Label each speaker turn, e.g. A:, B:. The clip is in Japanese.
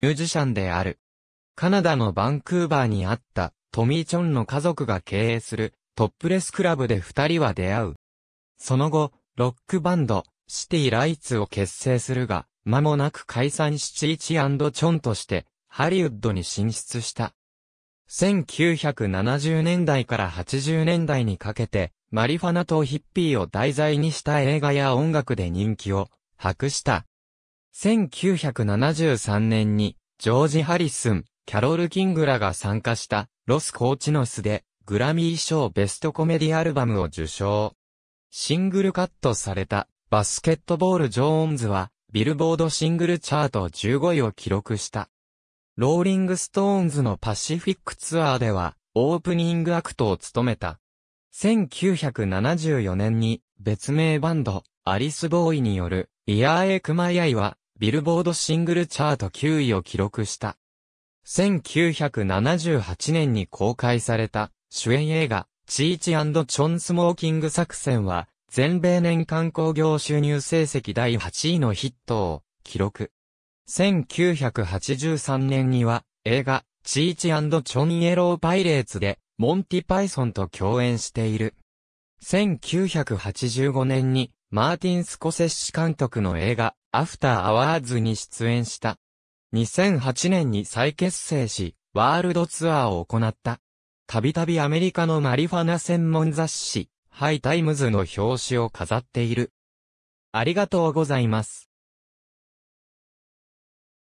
A: ミュージシャンである。カナダのバンクーバーにあった、トミー・チョンの家族が経営する、トップレスクラブで二人は出会う。その後、ロックバンド、シティ・ライツを結成するが、間もなく解散しチーチチョンとして、ハリウッドに進出した。1970年代から80年代にかけて、マリファナとヒッピーを題材にした映画や音楽で人気を博した。1973年に、ジョージ・ハリスン、キャロル・キングらが参加した、ロス・コーチノスで、グラミー賞ベストコメディアルバムを受賞。シングルカットされた、バスケットボール・ジョーンズは、ビルボードシングルチャート15位を記録した。ローリング・ストーンズのパシフィックツアーでは、オープニングアクトを務めた。1974年に、別名バンド、アリス・ボーイによる、イヤーエクマイアイは、ビルボードシングルチャート9位を記録した。1978年に公開された、主演映画、チーチチョンスモーキング作戦は、全米年間興行収入成績第8位のヒットを記録。1983年には映画チーチチョンイエローパイレーツでモンティパイソンと共演している。1985年にマーティン・スコセッシ監督の映画、アフター・アワーズに出演した。2008年に再結成し、ワールドツアーを行った。たびたびアメリカのマリファナ専門雑誌、ハイタイムズの表紙を飾っている。ありがとうございます。